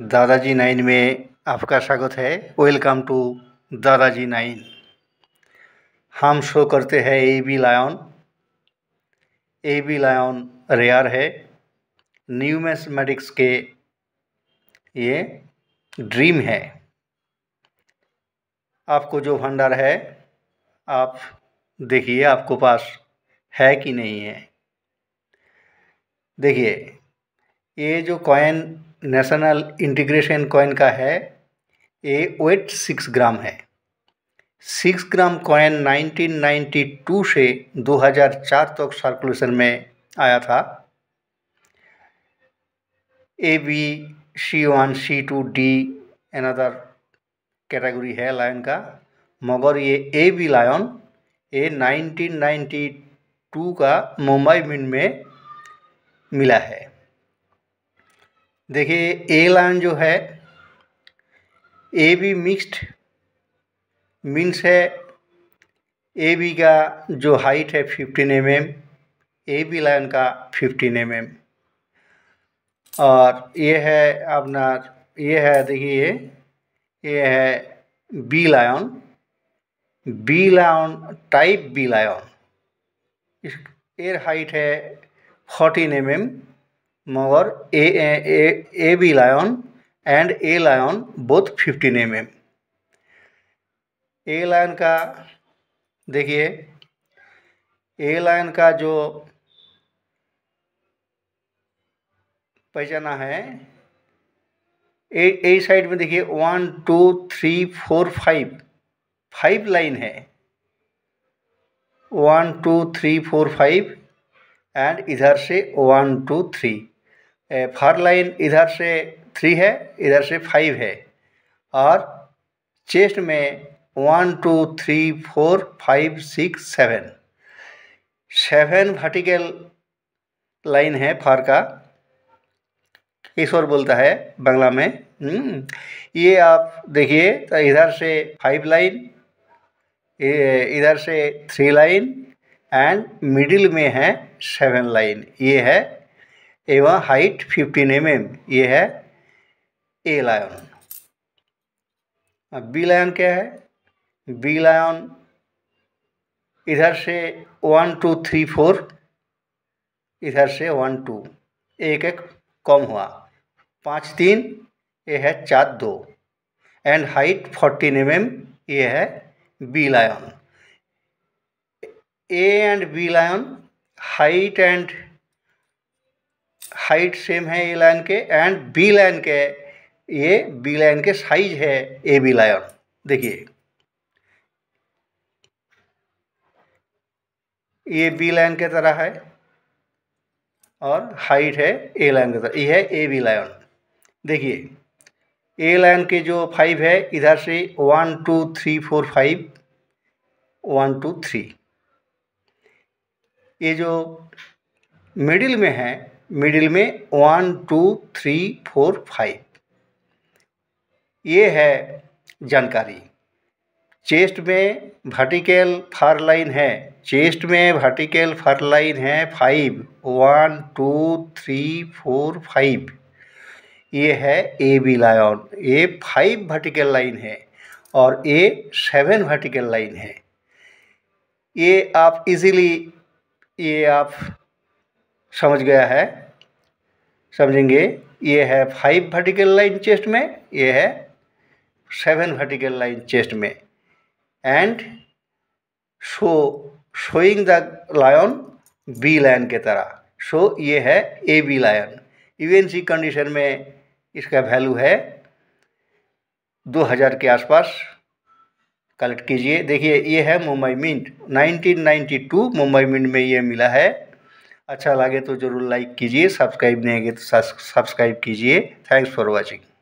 दादाजी नाइन में आपका स्वागत है वेलकम टू दादाजी नाइन हम शो करते हैं A B line A B line rare है न्यू मैथमेटिक्स के ये ड्रीम है आपको जो भंडार है आप देखिए आपको पास है कि नहीं है देखिए ये जो कॉइन नेशनल इंटीग्रेशन कॉइन का है ए वेट सिक्स ग्राम है सिक्स ग्राम कॉइन 1992 से 2004 तक सर्कुलेशन में आया था A B C one C two D other category है लायन का मगर ये ए बी लायन ए 1992 का मुंबई मिन में मिला है देखिए ए लाइन जो है ए बी मिक्स्ड मीन्स है ए बी का जो हाइट है fifteen M M A B line का फिफ्टीन एम एम और ये है अपना ये है देखिए ये है B line B line type B line इस एयर हाइट है फोर्टीन एम एम मगर A A B line and A line both fifteen M M A line का देखिए ए लाइन का जो पैजाना है ए ए साइड में देखिए one two three four five five line है one two three four five and इधर से one two three four line इधर से थ्री है इधर से फाइव है और चेस्ट में one two three four five six seven seven vertical line है फर का ईश्वर बोलता है बांग्ला में हम्म, ये आप देखिए तो इधर से फाइव लाइन इधर से थ्री लाइन एंड मिडिल में है सेवन लाइन ये है एवं हाइट 15 एम एम ये है ए लायन अब बी लायन क्या है बी लायन इधर से वन टू थ्री फोर इधर से वन टू एक एक कम हुआ पाँच तीन ये है चार दो and height fourteen M M ये है B line A and B line height and height same है ए लाइन के एंड बी लाइन के ये बी लाइन के साइज है ए बी लाइन देखिए ये बी लाइन के तरह है और हाइट है ए लाइन के तरह ये है ए बी लाइन देखिए ए लाइन के जो फाइव है इधर से one two three four five one two three ये जो मिडिल में है मिडिल में one two three four five ये है जानकारी चेस्ट में वर्टिकल फार लाइन है चेस्ट में वर्टिकल फार लाइन है five one two three four five ये है ए बी लाइन ये फाइव वर्टिकल लाइन है और ए सेवन वर्टिकल लाइन है ये आप इजीली ये आप समझ गया है समझेंगे ये है फाइव वर्टिकल लाइन चेस्ट में ये है सेवन वर्टिकल लाइन चेस्ट में and show showing the line B line के तरह सो ये है A B line even C condition में इसका वैल्यू है 2000 के आसपास कलेक्ट कीजिए देखिए ये है मुंबई मिंट 1992 मुंबई मिंट में ये मिला है अच्छा लगे तो ज़रूर लाइक कीजिए सब्सक्राइब नहीं आगे तो सब्सक्राइब कीजिए थैंक्स फॉर वॉचिंग